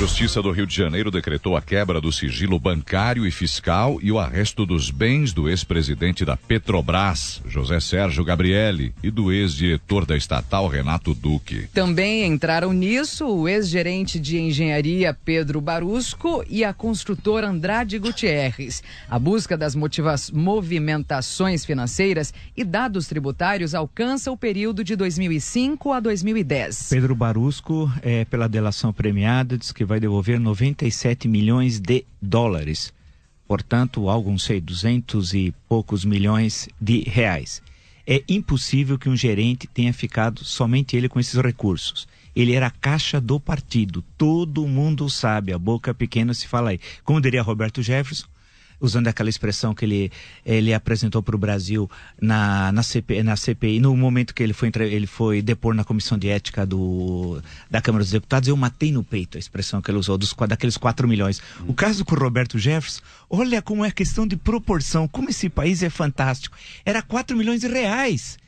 Justiça do Rio de Janeiro decretou a quebra do sigilo bancário e fiscal e o arresto dos bens do ex-presidente da Petrobras, José Sérgio Gabrielli, e do ex-diretor da estatal, Renato Duque. Também entraram nisso o ex-gerente de engenharia, Pedro Barusco, e a construtora Andrade Gutierrez. A busca das movimentações financeiras e dados tributários alcança o período de 2005 a 2010. Pedro Barusco, é, pela delação premiada, diz que vai devolver 97 milhões de dólares. Portanto, algo, não sei, 200 e poucos milhões de reais. É impossível que um gerente tenha ficado somente ele com esses recursos. Ele era a caixa do partido. Todo mundo sabe, a boca pequena se fala aí. Como diria Roberto Jefferson, usando aquela expressão que ele, ele apresentou para o Brasil na, na, CP, na CPI, no momento que ele foi, ele foi depor na comissão de ética do, da Câmara dos Deputados, eu matei no peito a expressão que ele usou, dos, daqueles 4 milhões. O caso com o Roberto Jefferson, olha como é questão de proporção, como esse país é fantástico. Era 4 milhões de reais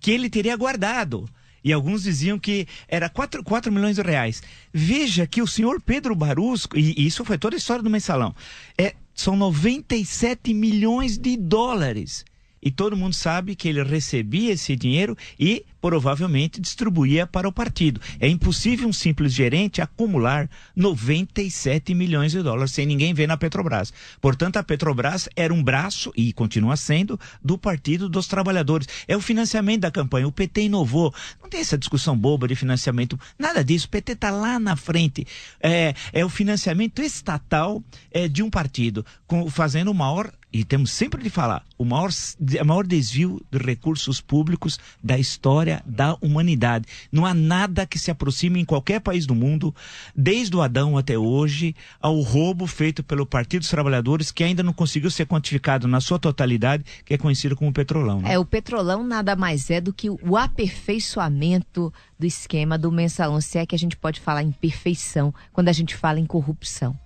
que ele teria guardado. E alguns diziam que era 4, 4 milhões de reais. Veja que o senhor Pedro Barusco, e, e isso foi toda a história do mensalão, é, são 97 milhões de dólares. E todo mundo sabe que ele recebia esse dinheiro e provavelmente distribuía para o partido. É impossível um simples gerente acumular 97 milhões de dólares sem ninguém ver na Petrobras. Portanto, a Petrobras era um braço, e continua sendo, do Partido dos Trabalhadores. É o financiamento da campanha. O PT inovou. Não tem essa discussão boba de financiamento, nada disso. O PT está lá na frente. É, é o financiamento estatal é, de um partido, com, fazendo o maior e temos sempre de falar, o maior, o maior desvio de recursos públicos da história da humanidade. Não há nada que se aproxime em qualquer país do mundo, desde o Adão até hoje, ao roubo feito pelo Partido dos Trabalhadores, que ainda não conseguiu ser quantificado na sua totalidade, que é conhecido como petrolão. Né? É, o petrolão nada mais é do que o aperfeiçoamento do esquema do mensalão, se é que a gente pode falar em perfeição quando a gente fala em corrupção.